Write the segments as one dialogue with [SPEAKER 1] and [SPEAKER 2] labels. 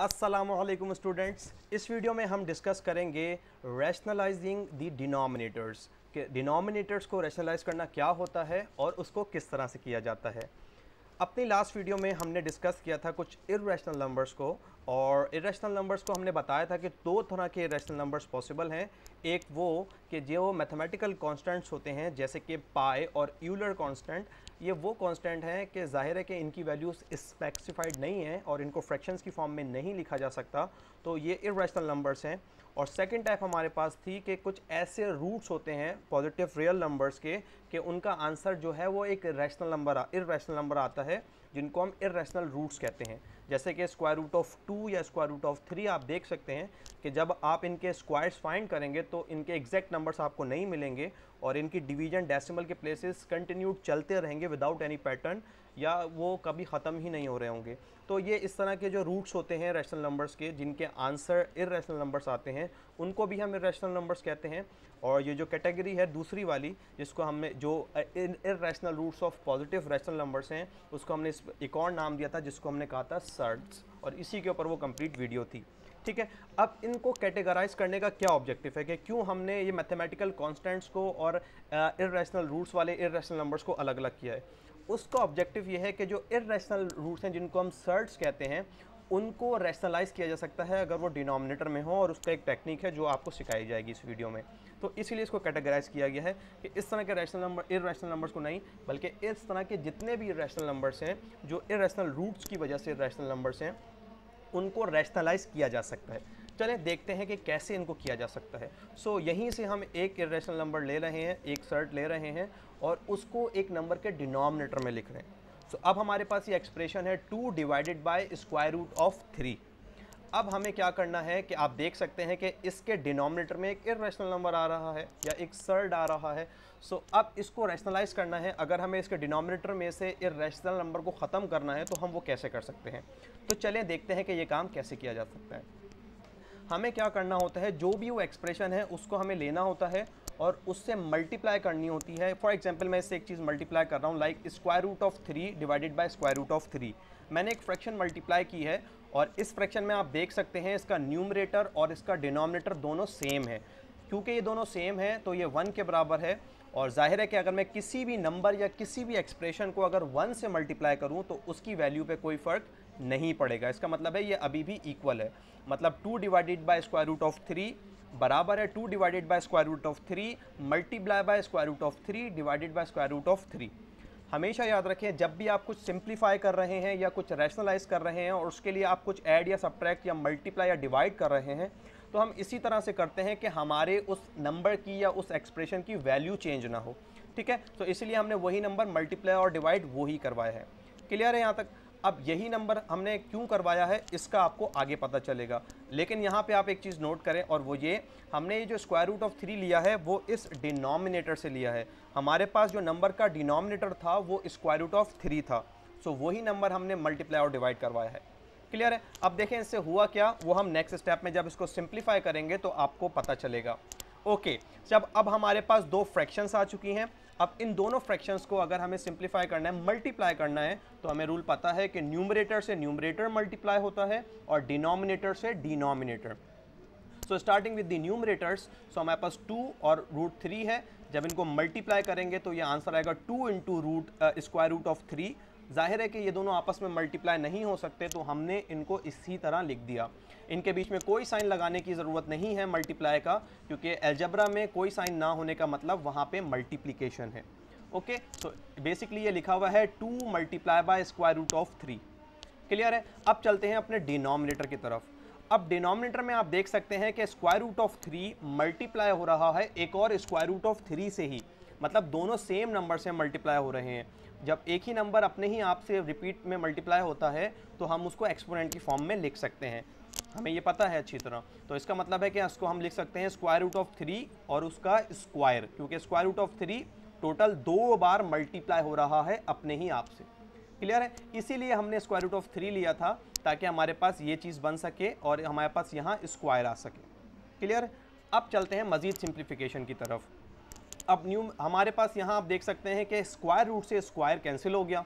[SPEAKER 1] Aslam students इस video में हम डिस्कस करेंगे रैशनलाइजिंग दी डिनोमिनेटर्स कि डिनोमिनेटर्स को रैशनलाइज करना क्या होता है और उसको किस तरह से किया जाता है अपनी लास्ट वीडियो में हमने डिस्कस किया था कुछ इरेशनल नंबर्स को और इरेशनल नंबर्स को हमने बताया था कि दो तरह के इरेशनल नंबर्स पॉसिबल हैं एक वो कि जो मैथमेटिकल कॉन्सटेंट्स होते हैं जैसे कि पाए और यूलर कॉन्सटेंट ये वो कांस्टेंट हैं कि ज़ाहिर है कि इनकी वैल्यूज़ स्पेसिफाइड नहीं हैं और इनको फ्रैक्शंस की फॉर्म में नहीं लिखा जा सकता तो ये इरेशनल नंबर्स हैं और सेकेंड टाइप हमारे पास थी कि कुछ ऐसे रूट्स होते हैं पॉजिटिव रियल नंबर्स के कि उनका आंसर जो है वो एक रैशनल नंबर इरेशनल नंबर आता है जिनको हम इरेशनल रूट्स कहते हैं जैसे कि स्क्वायर रूट ऑफ टू या स्क्वायर रूट ऑफ थ्री आप देख सकते हैं कि जब आप इनके स्क्वायर्स फाइंड करेंगे तो इनके एग्जैक्ट नंबर्स आपको नहीं मिलेंगे और इनकी डिवीजन डेसिमल के प्लेसेस कंटिन्यू चलते रहेंगे विदाउट एनी पैटर्न या वो कभी ख़त्म ही नहीं हो रहे होंगे तो ये इस तरह के जो रूट्स होते हैं रैशनल नंबर्स के जिनके आंसर रैशनल नंबर्स आते हैं उनको भी हम इेशनल नंबर्स कहते हैं और ये जो कैटेगरी है दूसरी वाली जिसको हमने जो rational roots of positive rational numbers हैं उसको हमने एक और नाम दिया था जिसको हमने कहा था सर्ट्स और इसी के ऊपर वो कम्प्लीट वीडियो थी ठीक है अब इनको कैटेगराइज करने का क्या ऑब्जेक्टिव है कि क्यों हमने ये मैथमेटिकल कॉन्स्टेंट्स को और रैशनल रूट्स वाले रैशनल नंबर्स को अलग अलग किया है उसका ऑब्जेक्टिव ये है कि जो इेशनल रूट्स हैं जिनको हम सर्ट्स कहते हैं उनको रैशनलाइज किया जा सकता है अगर वो डिनोमिनेटर में हो और उसका एक टेक्निक है जो आपको सिखाई जाएगी इस वीडियो में तो इसीलिए इसको कैटेगराइज किया गया है कि इस तरह के रैशनल नंबर रैशनल नंबर्स को नहीं बल्कि इस तरह के जितने भी रैशनल नंबर्स हैं जो इरेशनल रूट्स की वजह से रैशनल नंबर्स हैं उनको रैशनलाइज किया जा सकता है चलें देखते हैं कि कैसे इनको किया जा सकता है सो so, यहीं से हम एक इेशनल नंबर ले रहे हैं एक सर्ट ले रहे हैं और उसको एक नंबर के डिनोमिनेटर में लिख रहे हैं सो so, अब हमारे पास ये एक्सप्रेशन है two divided by square root of three अब हमें क्या करना है कि आप देख सकते हैं कि इसके डिनोमिनेटर में एक इरेशनल नंबर आ रहा है या एक सर्ड आ रहा है सो so, अब इसको रैशनलाइज करना है अगर हमें इसके डिनोमिनेटर में से इरेशनल नंबर को ख़त्म करना है तो हम वो कैसे कर सकते हैं तो चलें देखते हैं कि ये काम कैसे किया जा सकता है हमें क्या करना होता है जो भी वो एक्सप्रेशन है उसको हमें लेना होता है और उससे मल्टीप्लाई करनी होती है फॉर एग्जाम्पल मैं इससे एक चीज़ मल्टीप्लाई कर रहा हूँ like square root of three divided by square root of three मैंने एक फ्रैक्शन मल्टीप्लाई की है और इस फ्रैक्शन में आप देख सकते हैं इसका न्यूमरेटर और इसका डिनोमिनेटर दोनों सेम है क्योंकि ये दोनों सेम है तो ये वन के बराबर है और जाहिर है कि अगर मैं किसी भी नंबर या किसी भी एक्सप्रेशन को अगर वन से मल्टीप्लाई करूँ तो उसकी वैल्यू पर कोई फ़र्क नहीं पड़ेगा इसका मतलब है ये अभी भी इक्वल है मतलब two divided by square root of three बराबर है two divided by square root of three multiply by square root of three divided by square root of three हमेशा याद रखें जब भी आप कुछ सिंप्लीफाई कर रहे हैं या कुछ रैशनलाइज कर रहे हैं और उसके लिए आप कुछ ऐड या सब्ट्रैक्ट या मल्टीप्लाई या डिवाइड कर रहे हैं तो हम इसी तरह से करते हैं कि हमारे उस नंबर की या उस एक्सप्रेशन की वैल्यू चेंज ना हो ठीक है तो इसलिए हमने वही नंबर मल्टीप्लाई और डिवाइड वही करवाया है क्लियर है यहाँ तक अब यही नंबर हमने क्यों करवाया है इसका आपको आगे पता चलेगा लेकिन यहाँ पे आप एक चीज़ नोट करें और वो ये हमने ये जो स्क्वायर रूट ऑफ थ्री लिया है वो इस डिनोमिनेटर से लिया है हमारे पास जो नंबर का डिनोमिनेटर था वो स्क्वायर रूट ऑफ थ्री था सो वही नंबर हमने मल्टीप्लाई और डिवाइड करवाया है क्लियर है अब देखें इससे हुआ क्या वो हम नेक्स्ट स्टेप में जब इसको सिंप्लीफाई करेंगे तो आपको पता चलेगा ओके okay, जब अब हमारे पास दो फ्रैक्शंस आ चुकी हैं अब इन दोनों फ्रैक्शंस को अगर हमें सिंप्लीफाई करना है मल्टीप्लाई करना है तो हमें रूल पता है कि न्यूमरेटर से न्यूमरेटर मल्टीप्लाई होता है और डिनोमिनेटर से denominator so starting with the numerators so हमारे पास टू और रूट थ्री है जब इनको मल्टीप्लाई करेंगे तो ये आंसर आएगा two into root square root of three जाहिर है कि ये दोनों आपस में मल्टीप्लाई नहीं हो सकते तो हमने इनको इसी तरह लिख दिया इनके बीच में कोई साइन लगाने की ज़रूरत नहीं है मल्टीप्लाई का क्योंकि एल्जबरा में कोई साइन ना होने का मतलब वहाँ पे मल्टीप्लिकेशन है ओके तो बेसिकली ये लिखा हुआ है two multiply by square root of three clear है अब चलते हैं अपने डिनोमिनेटर की तरफ अब डिनोमिनेटर में आप देख सकते हैं कि square root of three multiply हो रहा है एक और स्क्वायर रूट ऑफ थ्री से ही मतलब दोनों सेम नंबर से मल्टीप्लाई हो रहे हैं जब एक ही नंबर अपने ही आप से रिपीट में मल्टीप्लाई होता है तो हम उसको एक्सपोनेंट की फॉर्म में लिख सकते हैं हमें ये पता है अच्छी तरह तो इसका मतलब है कि इसको हम लिख सकते हैं स्क्वायर रूट ऑफ थ्री और उसका स्क्वायर क्योंकि square root of three total दो बार मल्टीप्लाई हो रहा है अपने ही आप से क्लियर है इसीलिए हमने स्क्वायर रूट ऑफ थ्री लिया था ताकि हमारे पास ये चीज़ बन सके और हमारे पास यहाँ स्क्वायर आ सके क्लियर अब चलते हैं मज़ीद सिंप्लीफिकेशन की तरफ अब न्यू हमारे पास यहाँ आप देख सकते हैं कि स्क्वायर रूट से स्क्वायर कैंसिल हो गया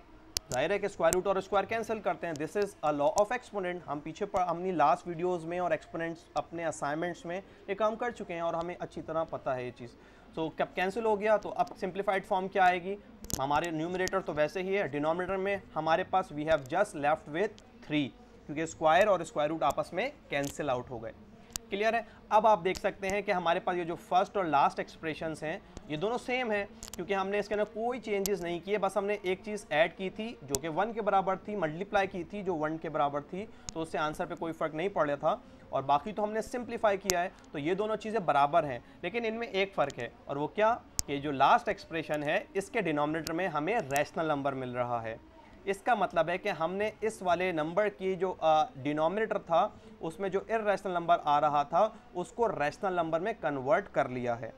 [SPEAKER 1] जाहिर है कि स्क्वायर रूट और स्क्वायर कैंसिल करते हैं this is a law of exponent हम पीछे पर अपनी लास्ट वीडियोस में और एक्सपोनेंट्स अपने असाइनमेंट्स में ये काम कर चुके हैं और हमें अच्छी तरह पता है ये चीज़ तो कब कैंसिल हो गया तो अब सिंप्लीफाइड फॉर्म क्या आएगी हमारे न्यूमिनेटर तो वैसे ही है डिनोमिनेटर में हमारे पास we have just left with three क्योंकि स्क्वायर और स्क्वायर रूट आपस में कैंसिल आउट हो गए क्लियर है अब आप देख सकते हैं कि हमारे पास ये जो फर्स्ट और लास्ट एक्सप्रेशन हैं ये दोनों सेम हैं क्योंकि हमने इसके अंदर कोई चेंजेस नहीं किए बस हमने एक चीज़ ऐड की थी जो कि वन के बराबर थी मल्टीप्लाई की थी जो वन के बराबर थी तो उससे आंसर पर कोई फ़र्क नहीं पड़ रहा था और बाकी तो हमने सिंप्लीफाई किया है तो ये दोनों चीज़ें बराबर हैं लेकिन इनमें एक फ़र्क है और वो क्या कि जो लास्ट एक्सप्रेशन है इसके डिनोमिनेटर में हमें रैशनल नंबर मिल रहा है इसका मतलब है कि हमने इस वाले नंबर की जो डिनोमिनेटर था उसमें जो इरेशनल नंबर आ रहा था उसको रैशनल नंबर में कन्वर्ट कर लिया है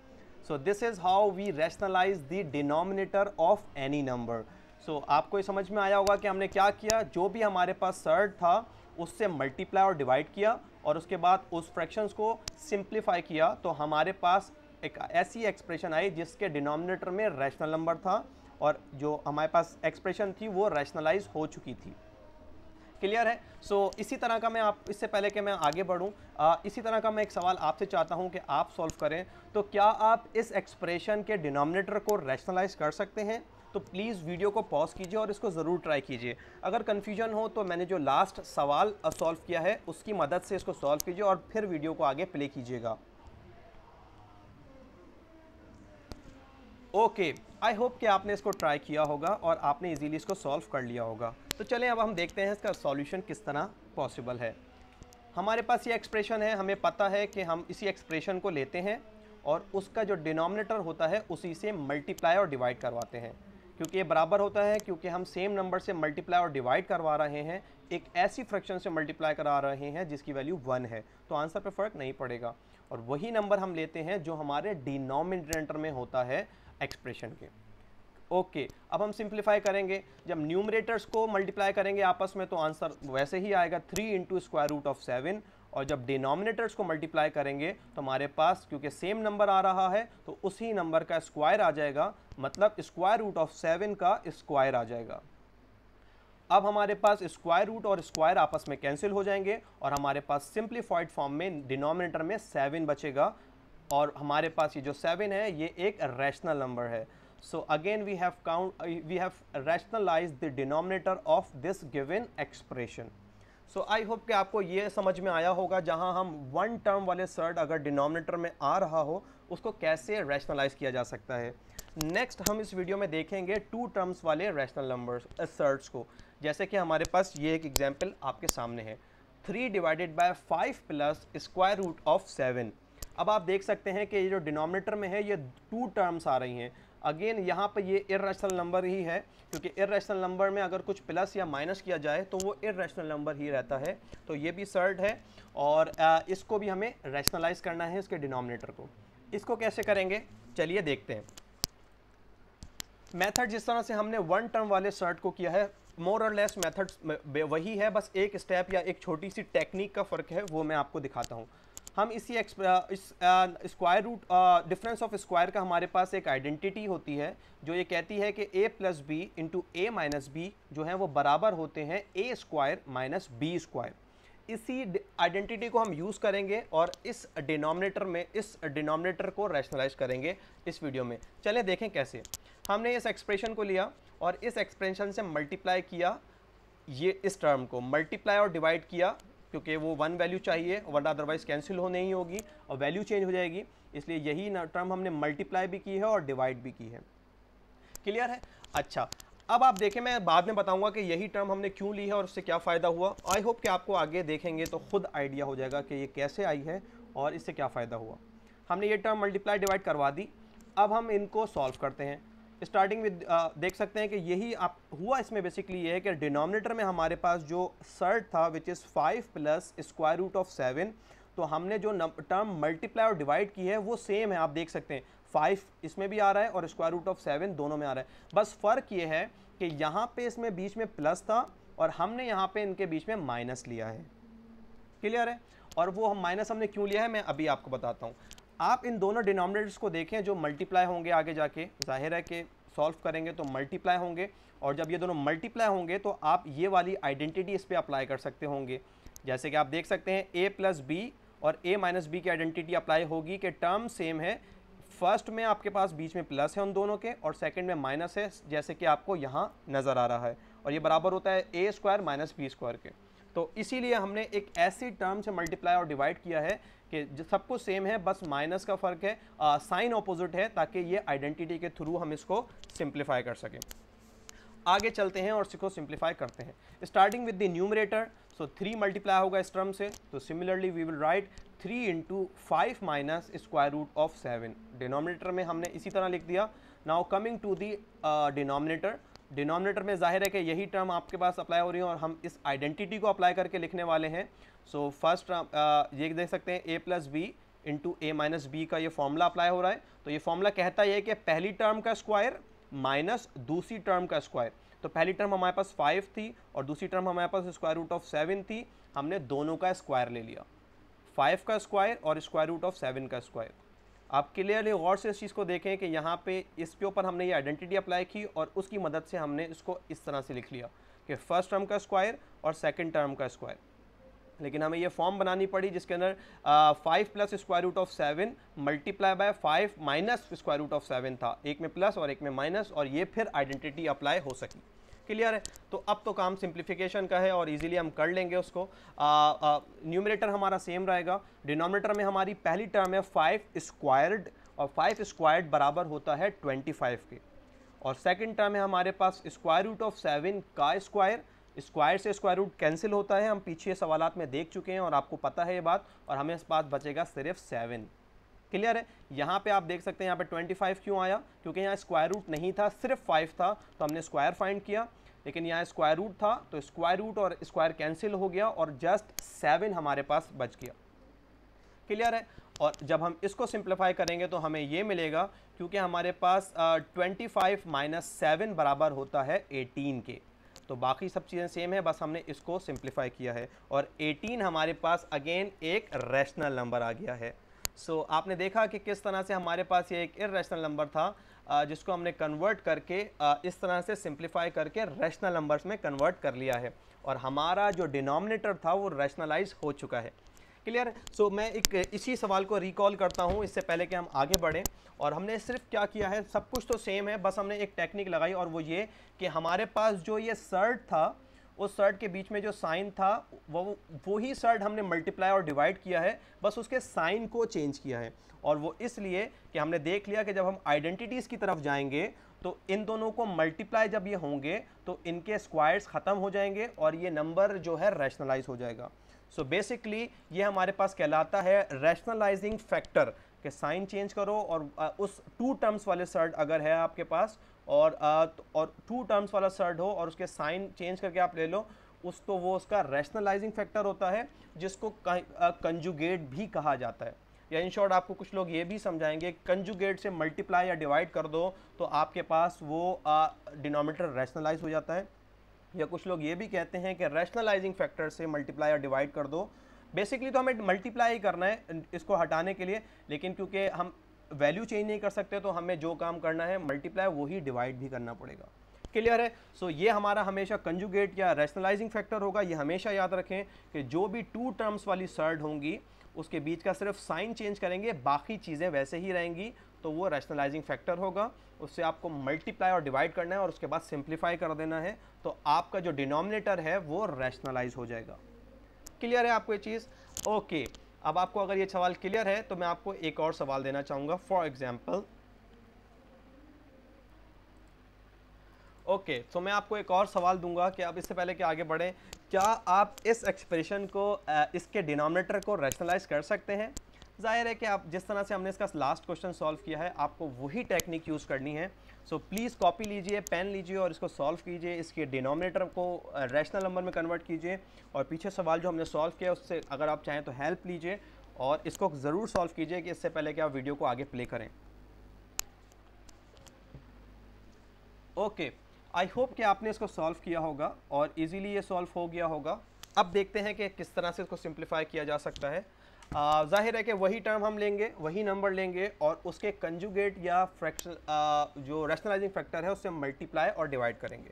[SPEAKER 1] so this is how we rationalise the denominator of any number so आपको ये समझ में आया होगा कि हमने क्या किया जो भी हमारे पास सर्ड था उससे मल्टीप्लाई और डिवाइड किया और उसके बाद उस फ्रैक्शंस को सिंप्लीफाई किया तो हमारे पास एक ऐसी एक्सप्रेशन आई जिसके डिनोमिनेटर में रैशनल नंबर था और जो हमारे पास एक्सप्रेशन थी वो रैशनलाइज हो चुकी थी क्लियर है सो so, इसी तरह का मैं आप इससे पहले कि मैं आगे बढ़ूँ इसी तरह का मैं एक सवाल आपसे चाहता हूँ कि आप सॉल्व करें तो क्या आप इस एक्सप्रेशन के डिनोमिनेटर को रैशनलाइज कर सकते हैं तो प्लीज़ वीडियो को पॉज कीजिए और इसको ज़रूर ट्राई कीजिए अगर कन्फ्यूजन हो तो मैंने जो लास्ट सवाल सॉल्व किया है उसकी मदद से इसको सॉल्व कीजिए और फिर वीडियो को आगे प्ले कीजिएगा ओके आई होप कि आपने इसको ट्राई किया होगा और आपने इजीली इसको सॉल्व कर लिया होगा तो चलें अब हम देखते हैं इसका सॉल्यूशन किस तरह पॉसिबल है हमारे पास ये एक्सप्रेशन है हमें पता है कि हम इसी एक्सप्रेशन को लेते हैं और उसका जो डिनोमिनेटर होता है उसी से मल्टीप्लाई और डिवाइड करवाते हैं क्योंकि ये बराबर होता है क्योंकि हम सेम नंबर से मल्टीप्लाई और डिवाइड करवा रहे हैं एक ऐसी फ्रैक्शन से मल्टीप्लाई करा रहे हैं जिसकी वैल्यू वन है तो आंसर पर फ़र्क नहीं पड़ेगा और वही नंबर हम लेते हैं जो हमारे डिनोमिनेटर में होता है एक्सप्रेशन के ओके okay, अब हम सिंप्लीफाई करेंगे जब न्यूमरेटर्स को मल्टीप्लाई करेंगे आपस में तो आंसर वैसे ही आएगा three into square root of seven और जब डिनोमिनेटर्स को मल्टीप्लाई करेंगे तो हमारे पास क्योंकि सेम नंबर आ रहा है तो उसी नंबर का स्क्वायर आ जाएगा मतलब स्क्वायर रूट ऑफ सेवन का स्क्वायर आ जाएगा अब हमारे पास स्क्वायर रूट और स्क्वायर आपस में कैंसिल हो जाएंगे और हमारे पास सिंप्लीफाइड फॉर्म में डिनोमिनेटर में सेवन बचेगा और हमारे पास ये जो सेवन है ये एक रैशनल नंबर है so again we have count we have rationalise the denominator of this given expression so I hope कि आपको ये समझ में आया होगा जहां हम वन टर्म वाले सर्ट अगर डिनोमिनेटर में आ रहा हो उसको कैसे रैशनलाइज किया जा सकता है नेक्स्ट हम इस वीडियो में देखेंगे टू टर्म्स वाले रैशनल नंबर्स सर्ट्स को जैसे कि हमारे पास ये एक एग्जाम्पल आपके सामने है three divided by five plus square root of seven अब आप देख सकते हैं कि ये जो डिनोमिनेटर में है ये टू टर्म्स आ रही हैं अगेन यहाँ पर ये इरेशनल नंबर ही है क्योंकि इरेशनल नंबर में अगर कुछ प्लस या माइनस किया जाए तो वो इरेशनल नंबर ही रहता है तो ये भी सर्ड है और इसको भी हमें रैशनलाइज करना है इसके डिनोमिनेटर को इसको कैसे करेंगे चलिए देखते हैं मेथड जिस तरह से हमने वन टर्म वाले सर्ट को किया है मोर और लेस मेथड वही है बस एक स्टेप या एक छोटी सी टेक्निक का फ़र्क है वो मैं आपको दिखाता हूँ हम इसी square root difference of square का हमारे पास एक आइडेंटिटी होती है जो ये कहती है कि a plus b into a minus b जो है वो बराबर होते हैं a square minus b square इसी आइडेंटिटी को हम यूज़ करेंगे और इस डिनोमिनेटर में इस डिनोमिनेटर को रैशनलाइज करेंगे इस वीडियो में चलें देखें कैसे हमने इस एक्सप्रेशन को लिया और इस एक्सप्रेशन से मल्टीप्लाई किया ये इस टर्म को मल्टीप्लाई और डिवाइड किया क्योंकि वो वन वैल्यू चाहिए वरना अदरवाइज़ कैंसिल होने ही होगी और वैल्यू चेंज हो जाएगी इसलिए यही टर्म हमने मल्टीप्लाई भी की है और डिवाइड भी की है क्लियर है अच्छा अब आप देखें मैं बाद में बताऊंगा कि यही टर्म हमने क्यों ली है और उससे क्या फ़ायदा हुआ आई होप कि आपको आगे देखेंगे तो खुद आइडिया हो जाएगा कि ये कैसे आई है और इससे क्या फ़ायदा हुआ हमने ये टर्म मल्टीप्लाई डिवाइड करवा दी अब हम इनको सॉल्व करते हैं स्टार्टिंग में uh, देख सकते हैं कि यही आप हुआ इसमें बेसिकली ये है कि डिनोमिनेटर में हमारे पास जो सर्ट था which is five plus square root of seven तो हमने जो टर्म मल्टीप्लाई और डिवाइड की है वो सेम है आप देख सकते हैं फाइव इसमें भी आ रहा है और स्क्वायर रूट ऑफ सेवन दोनों में आ रहा है बस फ़र्क ये है कि यहाँ पे इसमें बीच में प्लस था और हमने यहाँ पे इनके बीच में माइनस लिया है क्लियर है और वो हम माइनस हमने क्यों लिया है मैं अभी आपको बताता हूँ आप इन दोनों डिनोमिनेटर्स को देखें जो मल्टीप्लाई होंगे आगे जाके जाहिर है कि सॉल्व करेंगे तो मल्टीप्लाई होंगे और जब ये दोनों मल्टीप्लाई होंगे तो आप ये वाली आइडेंटिटी इस पर अप्लाई कर सकते होंगे जैसे कि आप देख सकते हैं ए प्लस बी और ए माइनस बी की आइडेंटिटी अप्लाई होगी कि टर्म सेम है फर्स्ट में आपके पास बीच में प्लस है उन दोनों के और सेकेंड में माइनस है जैसे कि आपको यहाँ नज़र आ रहा है और ये बराबर होता है a square minus b square के तो इसीलिए हमने एक ऐसी टर्म से मल्टीप्लाई और डिवाइड किया है कि जो सब कुछ सेम है बस माइनस का फ़र्क है साइन ऑपोजिट है ताकि ये आइडेंटिटी के थ्रू हम इसको सिंप्लीफाई कर सकें आगे चलते हैं और इसको सिंप्लीफाई करते हैं starting with the numerator so three multiply होगा इस टर्म से तो similarly we will write three into five minus square root of seven denominator में हमने इसी तरह लिख दिया now coming to the denominator denominator में जाहिर है कि यही टर्म आपके पास अप्लाई हो रही है और हम इस आइडेंटिटी को अप्लाई करके लिखने वाले हैं सो फर्स्ट uh, ये देख सकते हैं a plus b into a minus b का ये फॉर्मूला अप्लाई हो रहा है तो ये फॉर्मूला कहता है कि पहली टर्म का स्क्वायर माइनस दूसरी टर्म का स्क्वायर तो पहली टर्म हमारे पास फाइव थी और दूसरी टर्म हमारे पास स्क्वायर रूट ऑफ सेवन थी हमने दोनों का स्क्वायर ले लिया फाइव का स्क्वायर और स्क्वायर रूट ऑफ सेवन का स्क्वायर आप क्लियरली गौर से इस चीज़ को देखें कि यहाँ पे इसके ऊपर हमने ये आइडेंटिटी अप्लाई की और उसकी मदद से हमने इसको इस तरह से लिख लिया कि फर्स्ट टर्म का स्क्वायर और सेकेंड टर्म का स्क्वायर लेकिन हमें ये फॉर्म बनानी पड़ी जिसके अंदर five plus square root of seven multiply by five minus square root of seven था एक में प्लस और एक में माइनस और ये फिर आइडेंटिटी अप्लाई हो सकी क्लियर है तो अब तो काम सिंप्लीफिकेशन का है और इजीली हम कर लेंगे उसको न्यूमिनेटर हमारा सेम रहेगा डिनोमिनेटर में हमारी पहली टर्म है फाइव स्क्वायर्ड और फाइव स्क्वायर्ड बराबर होता है ट्वेंटी फाइव के और सेकेंड टर्म है हमारे पास स्क्वायर रूट ऑफ सेवन का स्क्वायर स्क्वायर से स्क्वायर रूट कैंसिल होता है हम पीछे सवालत में देख चुके हैं और आपको पता है ये बात और हमें इस बात बचेगा सिर्फ सेवन क्लियर है यहाँ पे आप देख सकते हैं यहाँ पे 25 क्यों आया क्योंकि यहाँ स्क्वायर रूट नहीं था सिर्फ 5 था तो हमने स्क्वायर फाइंड किया लेकिन यहाँ स्क्वायर रूट था तो स्क्वायर रूट और स्क्वायर कैंसिल हो गया और जस्ट सेवन हमारे पास बच गया क्लियर है और जब हम इसको सिंप्लीफाई करेंगे तो हमें ये मिलेगा क्योंकि हमारे पास ट्वेंटी फाइव माइनस सेवन बराबर होता है एटीन के तो बाकी सब चीज़ें सेम है बस हमने इसको सिंप्लीफाई किया है और 18 हमारे पास अगेन एक रैशनल नंबर आ गया है सो so, आपने देखा कि किस तरह से हमारे पास ये एक इेशनल नंबर था जिसको हमने कन्वर्ट करके इस तरह से सिंप्लीफाई करके रैशनल नंबर्स में कन्वर्ट कर लिया है और हमारा जो डिनोमिनेटर था वो रैशनलाइज हो चुका है क्लियर सो so, मैं एक इसी सवाल को रिकॉल करता हूँ इससे पहले कि हम आगे बढ़ें और हमने सिर्फ क्या किया है सब कुछ तो सेम है बस हमने एक टेक्निक लगाई और वो ये कि हमारे पास जो ये सर्ट था उस सर्ट के बीच में जो साइन था वो वो ही सर्ड हमने मल्टीप्लाई और डिवाइड किया है बस उसके साइन को चेंज किया है और वो इसलिए कि हमने देख लिया कि जब हम आइडेंटिटीज़ की तरफ जाएंगे तो इन दोनों को मल्टीप्लाई जब ये होंगे तो इनके स्क्वायर्स ख़त्म हो जाएंगे और ये नंबर जो है रैशनलाइज हो जाएगा सो so बेसिकली ये हमारे पास कहलाता है रैशनलाइजिंग फैक्टर कि साइन चेंज करो और उस टू टर्म्स वाले सर्ट अगर है आपके पास और तो, और टू टर्म्स वाला सर्ड हो और उसके साइन चेंज करके आप ले लो उस तो वो उसका रैशनलाइजिंग फैक्टर होता है जिसको कंजुगेट भी कहा जाता है या इन शॉर्ट आपको कुछ लोग ये भी समझाएंगे कंजुगेट से मल्टीप्लाई या डिवाइड कर दो तो आपके पास वो डिनोमीटर रैशनलाइज हो जाता है या कुछ लोग ये भी कहते हैं कि रैशनलाइजिंग फैक्टर से मल्टीप्लाई या डिवाइड कर दो बेसिकली तो हमें मल्टीप्लाई करना है इसको हटाने के लिए लेकिन क्योंकि हम वैल्यू चेंज नहीं कर सकते तो हमें जो काम करना है मल्टीप्लाई वही डिवाइड भी करना पड़ेगा क्लियर है सो so, ये हमारा हमेशा कंजुगेट या रैशनलाइजिंग फैक्टर होगा ये हमेशा याद रखें कि जो भी टू टर्म्स वाली सर्ड होंगी उसके बीच का सिर्फ साइन चेंज करेंगे बाकी चीज़ें वैसे ही रहेंगी तो वो रैशनलाइजिंग फैक्टर होगा उससे आपको मल्टीप्लाई और डिवाइड करना है और उसके बाद सिंप्लीफाई कर देना है तो आपका जो डिनोमिनेटर है वो रैशनलाइज हो जाएगा क्लियर है आपको ये चीज़ ओके okay. अब आपको अगर ये सवाल क्लियर है तो मैं आपको एक और सवाल देना चाहूँगा फॉर एग्जाम्पल ओके सो मैं आपको एक और सवाल दूंगा कि आप इससे पहले कि आगे बढ़ें क्या आप इस एक्सप्रेशन को इसके डिनोमिनेटर को रैशनलाइज कर सकते हैं जाहिर है कि आप जिस तरह से हमने इसका लास्ट क्वेश्चन सॉल्व किया है आपको वही टेक्निक यूज़ करनी है सो प्लीज़ कॉपी लीजिए पेन लीजिए और इसको सॉल्व कीजिए इसके डिनोमिनेटर को रैशनल नंबर में कन्वर्ट कीजिए और पीछे सवाल जो हमने सॉल्व किया उससे अगर आप चाहें तो हेल्प लीजिए और इसको ज़रूर सॉल्व कीजिए कि इससे पहले कि आप वीडियो को आगे प्ले करें ओके आई होप कि आपने इसको सॉल्व किया होगा और इजीली ये सॉल्व हो गया होगा अब देखते हैं कि किस तरह से इसको सिंप्लीफाई किया जा सकता है जाहिर है कि वही टर्म हम लेंगे वही नंबर लेंगे और उसके कंजुगेट या फ्रैक्शन जो रैशनलाइजिंग फैक्टर है उससे हम मल्टीप्लाई और डिवाइड करेंगे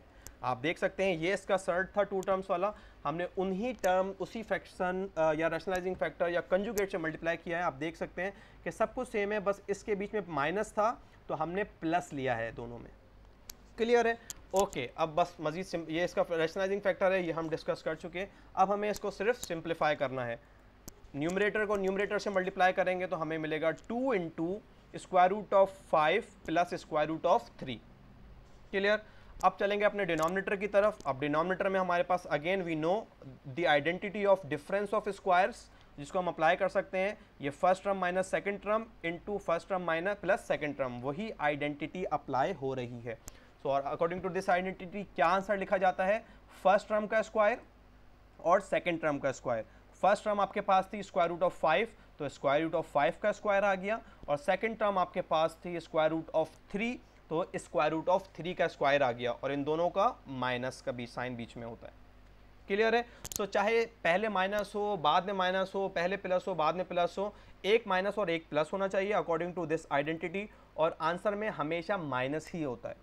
[SPEAKER 1] आप देख सकते हैं ये इसका सर्ट था टू टर्म्स वाला हमने उन्हीं टर्म उसी फ्रैक्शन या रैशनलाइजिंग फैक्टर या कंजुगेट से मल्टीप्लाई किया है आप देख सकते हैं कि सब कुछ सेम है बस इसके बीच में माइनस था तो हमने प्लस लिया है दोनों में क्लियर है ओके अब बस मज़ीद ये इसका रैशनलाइजिंग फैक्टर है ये हम डिस्कस कर चुके हैं अब हमें इसको सिर्फ सिंप्लीफाई करना है न्यूमरेटर को न्यूमरेटर से मल्टीप्लाई करेंगे तो हमें मिलेगा two into square root of five plus square root of three clear अब चलेंगे अपने डिनोमिनेटर की तरफ अब डिनोमिनेटर में हमारे पास again we know the identity of difference of squares जिसको हम अप्लाई कर सकते हैं ये first term minus second term into first term minus plus second term वही आइडेंटिटी अप्लाई हो रही है सो और अकॉर्डिंग टू दिस आइडेंटिटी क्या आंसर लिखा जाता है फर्स्ट टर्म का स्क्वायर और सेकेंड टर्म का स्क्वायर फर्स्ट टर्म आपके पास थी स्क्वायर रूट ऑफ फाइव तो स्क्वायर रूट ऑफ फाइव का स्क्वायर आ गया और सेकेंड टर्म आपके पास थी स्क्वायर रूट ऑफ थ्री तो स्क्वायर रूट ऑफ थ्री का स्क्वायर आ गया और इन दोनों का माइनस का भी साइन बीच में होता है क्लियर है तो चाहे पहले माइनस हो बाद में माइनस हो पहले प्लस हो बाद में प्लस हो एक माइनस और एक प्लस होना चाहिए अकॉर्डिंग टू दिस आइडेंटिटी और आंसर में हमेशा माइनस ही होता है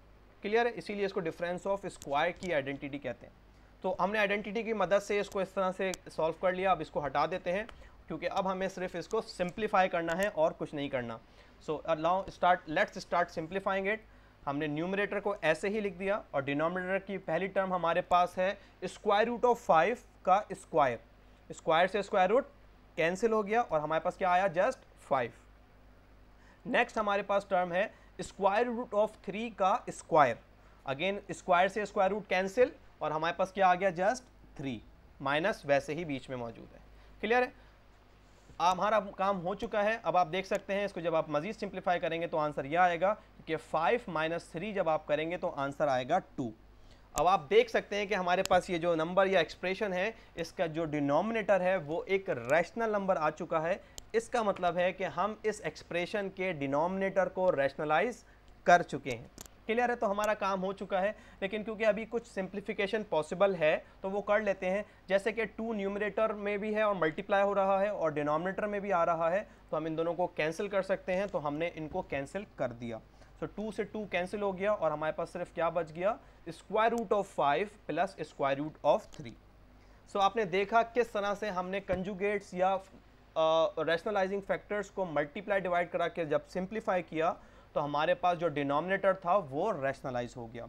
[SPEAKER 1] क्लियर है इसीलिए इसको डिफरेंस ऑफ स्क्वायर की आइडेंटिटी कहते हैं तो हमने आइडेंटिटी की मदद से इसको इस तरह से सॉल्व कर लिया अब इसको हटा देते हैं क्योंकि अब हमें सिर्फ इसको सिंप्लीफाई करना है और कुछ नहीं करना so allow start let's start simplifying it हमने न्यूमरेटर को ऐसे ही लिख दिया और डिनोमिनेटर की पहली टर्म हमारे पास है स्क्वायर रूट ऑफ फाइव का स्क्वायर स्क्वायर से स्क्वायर रूट कैंसिल हो गया और हमारे पास क्या आया जस्ट फाइव नेक्स्ट हमारे पास टर्म है स्क्वायर रूट ऑफ थ्री का स्क्वायर अगेन स्क्वायर से स्क्वायर रूट कैंसिल और हमारे पास क्या आ गया जस्ट थ्री माइनस वैसे ही बीच में मौजूद है क्लियर है हमारा काम हो चुका है अब आप देख सकते हैं इसको जब आप मज़ीद सिंप्लीफाई करेंगे तो आंसर यह आएगा कि फाइव माइनस थ्री जब आप करेंगे तो आंसर आएगा टू अब आप देख सकते हैं कि हमारे पास ये जो नंबर या एक्सप्रेशन है इसका जो डिनोमिनेटर है वो एक रैशनल नंबर आ चुका है इसका मतलब है कि हम इस एक्सप्रेशन के डिनोमिनेटर को रैशनलाइज कर चुके हैं क्लियर है तो हमारा काम हो चुका है लेकिन क्योंकि अभी कुछ सिंप्लीफिकेशन पॉसिबल है तो वो कर लेते हैं जैसे कि टू न्यूमरेटर में भी है और मल्टीप्लाई हो रहा है और डिनोमिनेटर में भी आ रहा है तो हम इन दोनों को कैंसिल कर सकते हैं तो हमने इनको कैंसिल कर दिया सो so, टू से टू कैंसिल हो गया और हमारे पास सिर्फ क्या बच गया square root of five plus square root of three so आपने देखा किस तरह से हमने कंजुगेट्स या रैशनलाइजिंग uh, फैक्टर्स को मल्टीप्लाई डिवाइड करा के जब सिंप्लीफाई किया तो हमारे पास जो डिनोमिनेटर था वो रैशनलाइज हो गया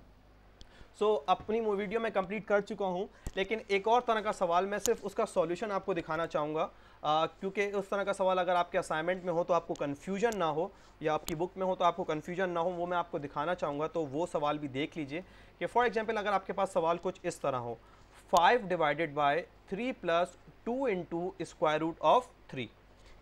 [SPEAKER 1] सो so, अपनी वीडियो मैं कंप्लीट कर चुका हूँ लेकिन एक और तरह का सवाल मैं सिर्फ उसका सॉल्यूशन आपको दिखाना चाहूँगा क्योंकि उस तरह का सवाल अगर आपके असाइनमेंट में हो तो आपको कन्फ्यूजन ना हो या आपकी बुक में हो तो आपको कन्फ्यूजन ना हो वो मैं आपको दिखाना चाहूँगा तो वो सवाल भी देख लीजिए कि फॉर एग्ज़ाम्पल अगर आपके पास सवाल कुछ इस तरह हो five divided by three plus two into square root of three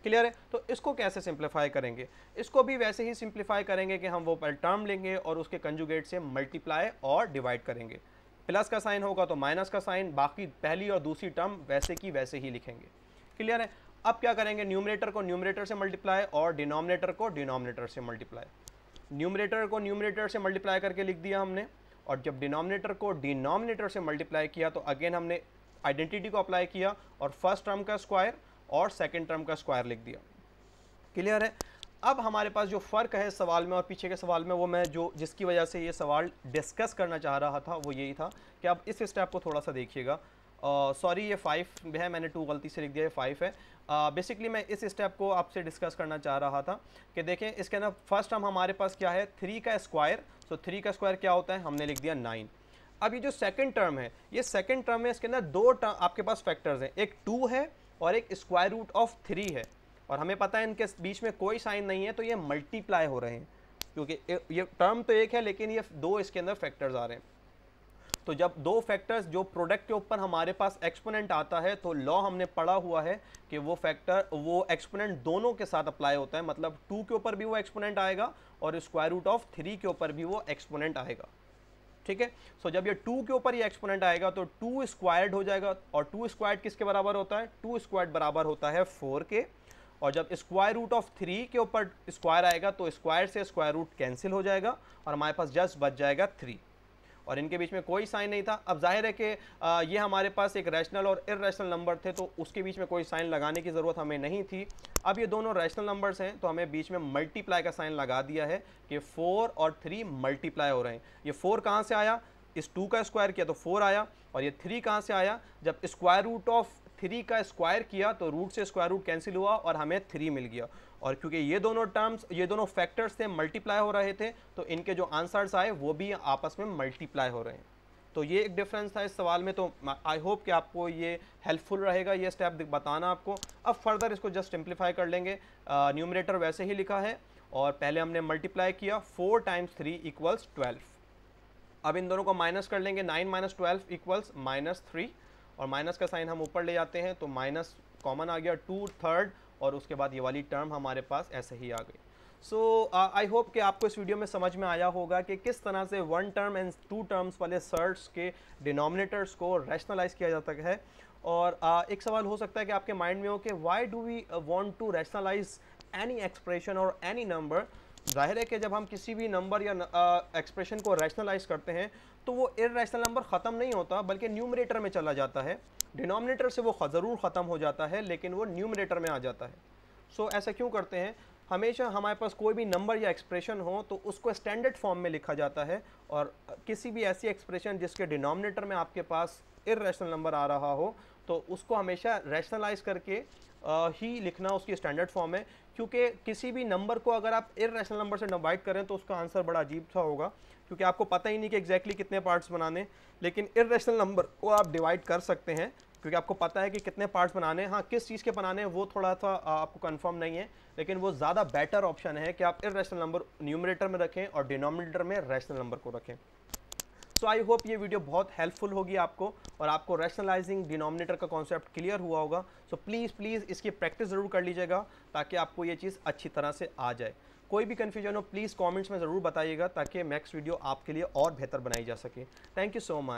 [SPEAKER 1] clear है तो इसको कैसे सिंप्लीफाई करेंगे इसको भी वैसे ही सिंप्लीफाई करेंगे कि हम वो टर्म लेंगे और उसके कंजुगेट से मल्टीप्लाई और डिवाइड करेंगे प्लस का साइन होगा तो माइनस का साइन बाकी पहली और दूसरी टर्म वैसे की वैसे ही लिखेंगे क्लियर है अब क्या करेंगे न्यूमरेटर को न्यूमरेटर से मल्टीप्लाई और डिनोमिनेटर को डिनोमिनेटर से मल्टीप्लाई न्यूमरेटर को न्यूमरेटर से मल्टीप्लाई करके लिख दिया हमने और जब डिनोमिनेटर को डिनोमिनेटर से मल्टीप्लाई किया तो अगेन हमने आइडेंटिटी को अप्लाई किया और फर्स्ट टर्म का स्क्वायर और सेकेंड टर्म का स्क्वायर लिख दिया क्लियर है अब हमारे पास जो फ़र्क है सवाल में और पीछे के सवाल में वो मैं जो जिसकी वजह से ये सवाल डिस्कस करना चाह रहा था वो यही था कि आप इस स्टेप को थोड़ा सा देखिएगा सॉरी uh, ये फाइव है मैंने टू गलती से लिख दिया ये फाइव है बेसिकली uh, मैं इस स्टेप को आपसे डिस्कस करना चाह रहा था कि देखें इसके अंदर फर्स्ट हम हमारे पास क्या है थ्री का स्क्वायर सो थ्री का स्क्वायर क्या होता है हमने लिख दिया नाइन अब ये जो सेकेंड टर्म है ये सेकेंड टर्म है इसके अंदर दो टर्म आपके पास फैक्टर्स हैं एक टू है और एक स्क्वायर रूट ऑफ थ्री है और हमें पता है इनके बीच में कोई साइन नहीं है तो ये मल्टीप्लाई हो रहे हैं क्योंकि ये टर्म तो एक है लेकिन ये दो इसके अंदर फैक्टर्स आ रहे हैं तो जब दो फैक्टर्स जो प्रोडक्ट के ऊपर हमारे पास एक्सपोनेंट आता है तो लॉ हमने पढ़ा हुआ है कि वो फैक्टर वो एक्सपोनेंट दोनों के साथ अप्लाई होता है मतलब टू के ऊपर भी वो एक्सपोनेंट आएगा और स्क्वायर रूट ऑफ थ्री के ऊपर भी वो एक्सपोनेंट आएगा ठीक है सो जब ये टू के ऊपर ये एक्सपोनेंट आएगा तो टू स्क्वायर्ड हो जाएगा और टू स्क्वायर्ड किसके बराबर होता है टू स्क्वायर्ड बराबर होता है फोर के और जब स्क्वायर रूट ऑफ थ्री के ऊपर स्क्वायर आएगा तो स्क्वायर से स्क्वायर रूट कैंसिल हो जाएगा और हमारे पास जस्ट बच जाएगा थ्री और इनके बीच में कोई साइन नहीं था अब जाहिर है कि ये हमारे पास एक रैशनल और रैशनल नंबर थे तो उसके बीच में कोई साइन लगाने की ज़रूरत हमें नहीं थी अब ये दोनों रैशनल नंबर्स हैं तो हमें बीच में मल्टीप्लाई का साइन लगा दिया है कि फोर और थ्री मल्टीप्लाई हो रहे हैं ये फोर कहाँ से आया इस टू का स्क्वायर किया तो फोर आया और ये थ्री कहाँ से आया जब स्क्वायर रूट ऑफ थ्री का स्क्वायर किया तो रूट से स्क्वायर रूट कैंसिल हुआ और हमें थ्री मिल गया और क्योंकि ये दोनों टर्म्स ये दोनों फैक्टर्स थे मल्टीप्लाई हो रहे थे तो इनके जो आंसर्स आए वो भी आपस में मल्टीप्लाई हो रहे हैं तो ये एक डिफरेंस था इस सवाल में तो आई होप कि आपको ये हेल्पफुल रहेगा ये स्टेप बताना आपको अब फर्दर इसको जस्ट सिंप्लीफाई कर लेंगे न्यूमरेटर वैसे ही लिखा है और पहले हमने मल्टीप्लाई किया four times three equals twelve अब इन दोनों को माइनस कर लेंगे nine minus twelve equals minus three और माइनस का साइन हम ऊपर ले जाते हैं तो माइनस कॉमन आ गया टू थर्ड और उसके बाद ये वाली टर्म हमारे पास ऐसे ही आ गई सो आई होप कि आपको इस वीडियो में समझ में आया होगा कि किस तरह से one term and two terms वाले सर्ट्स के डिनोमिनेटर्स को रैशनलाइज किया जाता है और uh, एक सवाल हो सकता है कि आपके माइंड में हो कि why do we want to rationalise any expression और एनी नंबर जाहिर है कि जब हम किसी भी नंबर या एक्सप्रेशन को रैशनलाइज करते हैं तो वो इरेशनल नंबर ख़त्म नहीं होता बल्कि न्यूमरेटर में चला जाता है डिनोमिनेटर से वो ज़रूर ख़त्म हो जाता है लेकिन वो न्यूमरेटर में आ जाता है सो so, ऐसा क्यों करते हैं हमेशा हमारे पास कोई भी नंबर या एक्सप्रेशन हो तो उसको स्टैंडर्ड फॉर्म में लिखा जाता है और किसी भी ऐसी एक्सप्रेशन जिसके डिनोमिनेटर में आपके पास इरेशनल नंबर आ रहा हो तो उसको हमेशा रैशनलाइज करके आ, ही लिखना उसकी स्टैंडर्ड फॉर्म है क्योंकि किसी भी नंबर को अगर आप रैशनल नंबर से डिवाइड करें तो उसका आंसर बड़ा अजीब सा होगा क्योंकि आपको पता ही नहीं कि एग्जैक्टली कितने पार्ट्स बनाने लेकिन रैशनल नंबर को आप डिवाइड कर सकते हैं क्योंकि आपको पता है कि कितने पार्ट्स बनाने हैं हाँ किस चीज़ के बनाने हैं वो थोड़ा सा आपको कंफर्म नहीं है लेकिन वो ज़्यादा बेटर ऑप्शन है कि आप रैशनल नंबर न्यूमरेटर में रखें और डिनोमिनेटर में रैशनल नंबर को रखें सो आई होप ये वीडियो बहुत हेल्पफुल होगी आपको और आपको रैशनलाइजिंग डिनोमिनेटर का कॉन्सेप्ट क्लियर हुआ होगा सो प्लीज़ प्लीज़ इसकी प्रैक्टिस ज़रूर कर लीजिएगा ताकि आपको ये चीज़ अच्छी तरह से आ जाए कोई भी कन्फ्यूजन हो प्लीज़ कॉमेंट्स में ज़रूर बताइएगा ताकि नेक्स्ट वीडियो आपके लिए और बेहतर बनाई जा सके थैंक यू सो मच